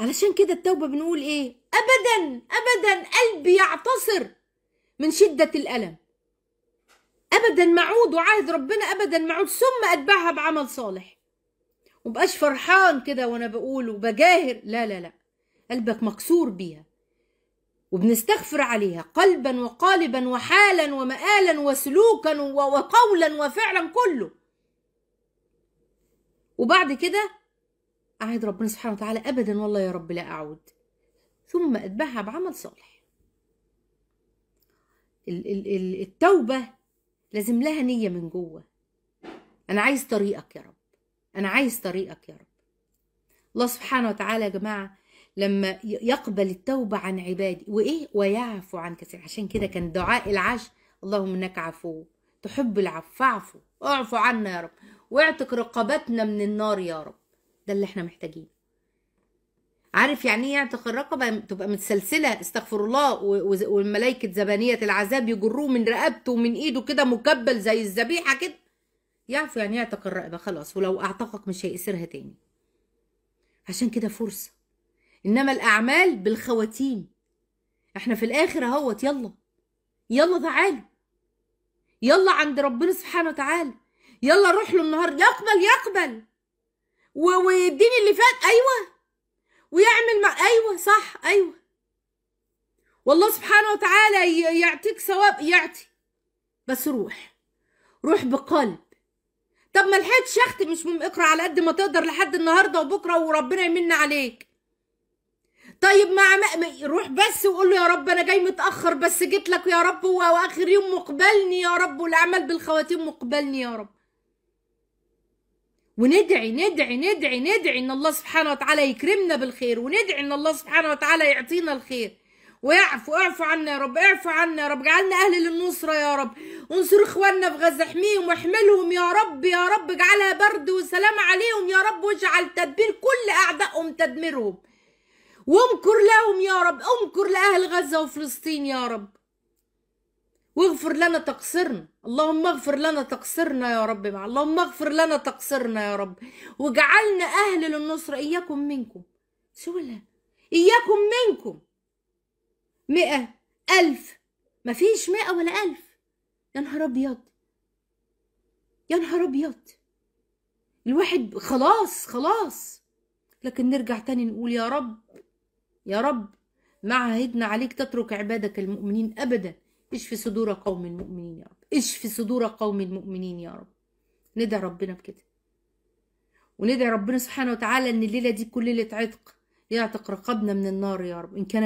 علشان كده التوبة بنقول إيه؟ أبدا أبدا قلبي يعتصر من شدة الألم أبدا معود وعاهد ربنا أبدا معود ثم أتبعها بعمل صالح ومبقاش فرحان كده وأنا بقول وبجاهر لا لا لا قلبك مكسور بيها وبنستغفر عليها قلبا وقالبا وحالا ومآلا وسلوكا وقولا وفعلا كله وبعد كده أعد ربنا سبحانه وتعالى أبدا والله يا رب لا أعود ثم أتبعها بعمل صالح التوبة لازم لها نية من جوه أنا عايز طريقك يا رب أنا عايز طريقك يا رب الله سبحانه وتعالى يا جماعة لما يقبل التوبة عن عبادي وإيه ويعفو عن كثير عشان كده كان دعاء العش اللهم إنك عفو تحب العفو فاعفو اعفو عنا يا رب واعتق رقبتنا من النار يا رب ده اللي احنا محتاجينه عارف يعني ايه يعني اعتق الرقبه تبقى متسلسله استغفر الله والملائكه زبانيه العذاب يجروه من رقبته ومن ايده كده مكبل زي الذبيحه كده يعرف يعني ايه اعتق الرقبه خلاص ولو اعتقك مش هيأسرها تاني عشان كده فرصه انما الاعمال بالخواتيم احنا في الاخر اهوت يلا يلا تعالوا يلا عند ربنا سبحانه وتعالى يلا روح له النهارده يقبل يقبل ويديني اللي فات ايوه ويعمل مع ايوه صح ايوه والله سبحانه وتعالى يعطيك ثواب يعطي بس روح روح بقلب طب ما لحقتش اختي مش مهم اقرا على قد ما تقدر لحد النهارده وبكره وربنا يمن عليك طيب مع ما روح بس وقول له يا رب انا جاي متاخر بس جيت لك يا رب واخر يوم مقبلني يا رب والاعمال بالخواتيم مقبلني يا رب وندعي ندعي ندعي ندعي ان الله سبحانه وتعالى يكرمنا بالخير وندعي ان الله سبحانه وتعالى يعطينا الخير ويعفو اعفو عنا يا رب اعفو عنا يا رب اجعلنا اهل للنصره يا رب انصر اخواننا في غزه احميهم واحملهم يا رب يا رب اجعلها برد وسلام عليهم يا رب واجعل تدبير كل اعدائهم تدميرهم وامكر لهم يا رب امكر لاهل غزه وفلسطين يا رب واغفر لنا تقصيرنا اللهم اغفر لنا تقصيرنا يا رب مع اللهم اغفر لنا تقصيرنا يا رب واجعلنا اهل للنصرة اياكم منكم سولا اياكم منكم مئة ألف مفيش مئة ولا ألف يا نهار أبيض يا نهار أبيض الواحد خلاص خلاص لكن نرجع تاني نقول يا رب يا رب ما عهدنا عليك تترك عبادك المؤمنين أبدا اشفي صدور قوم المؤمنين يا رب اشفي صدور قوم المؤمنين يا رب ندعي ربنا بكده وندعي ربنا سبحانه وتعالى ان الليله دي كل ليله عتق يعتق رقبنا من النار يا رب ان كانت